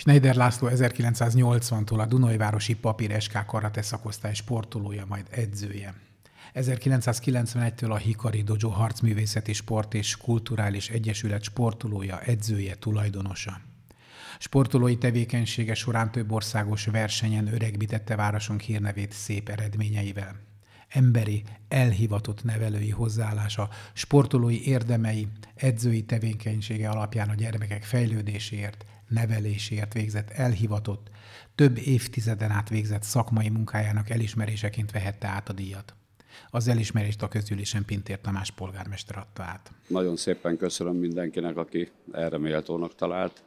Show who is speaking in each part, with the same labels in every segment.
Speaker 1: Schneider László 1980-tól a Dunajvárosi Papír SK Karate szakosztály sportolója, majd edzője. 1991-től a Hikari Dojo Harcművészeti Sport és Kulturális Egyesület sportolója, edzője, tulajdonosa. Sportolói tevékenysége során több országos versenyen öregbitette városunk hírnevét szép eredményeivel emberi, elhivatott nevelői hozzáállása, sportolói érdemei, edzői tevékenysége alapján a gyermekek fejlődéséért, neveléséért végzett elhivatott, több évtizeden át végzett szakmai munkájának elismeréseként vehette át a díjat. Az elismerést a közgyűlésen Pintér Tamás polgármester adta át.
Speaker 2: Nagyon szépen köszönöm mindenkinek, aki erre méltónak talált,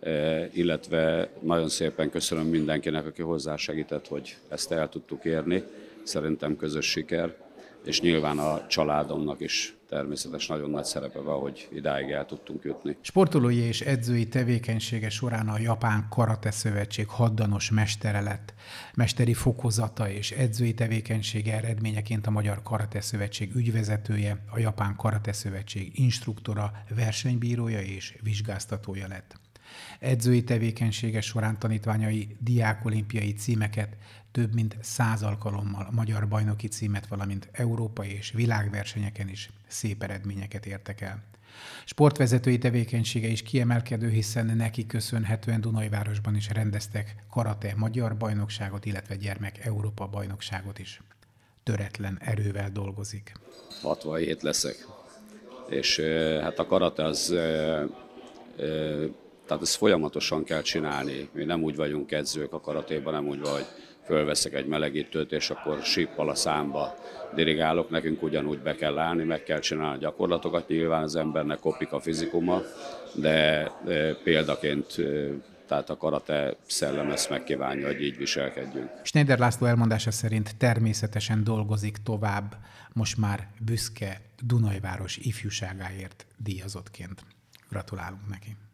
Speaker 2: e, illetve nagyon szépen köszönöm mindenkinek, aki hozzásegített, hogy ezt el tudtuk érni. Szerintem közös siker és nyilván a családomnak is természetes nagyon nagy szerepe van, hogy idáig el tudtunk jutni.
Speaker 1: Sportolói és edzői tevékenysége során a Japán Karate Szövetség haddanos mestere lett. Mesteri fokozata és edzői tevékenysége eredményeként a Magyar Karate Szövetség ügyvezetője, a Japán Karate Szövetség instruktora, versenybírója és vizsgáztatója lett. Edzői tevékenysége során tanítványai diákolimpiai címeket, több mint száz alkalommal magyar bajnoki címet, valamint európai és világversenyeken is szép eredményeket értek el. Sportvezetői tevékenysége is kiemelkedő, hiszen neki köszönhetően Dunajvárosban is rendeztek karate magyar bajnokságot, illetve gyermek Európa bajnokságot is. Töretlen erővel dolgozik.
Speaker 2: 67 leszek, és hát a karate az tehát ezt folyamatosan kell csinálni. Mi nem úgy vagyunk edzők a karatéban, nem úgy vagy fölveszek egy melegítőt, és akkor síppal a számba dirigálok. Nekünk ugyanúgy be kell állni, meg kell csinálni a gyakorlatokat. Nyilván az embernek kopik a fizikuma, de példaként tehát a karate szellem ezt megkívánja, hogy így viselkedjünk.
Speaker 1: Schneider László elmondása szerint természetesen dolgozik tovább, most már büszke Dunajváros ifjúságáért díjazottként. Gratulálunk neki!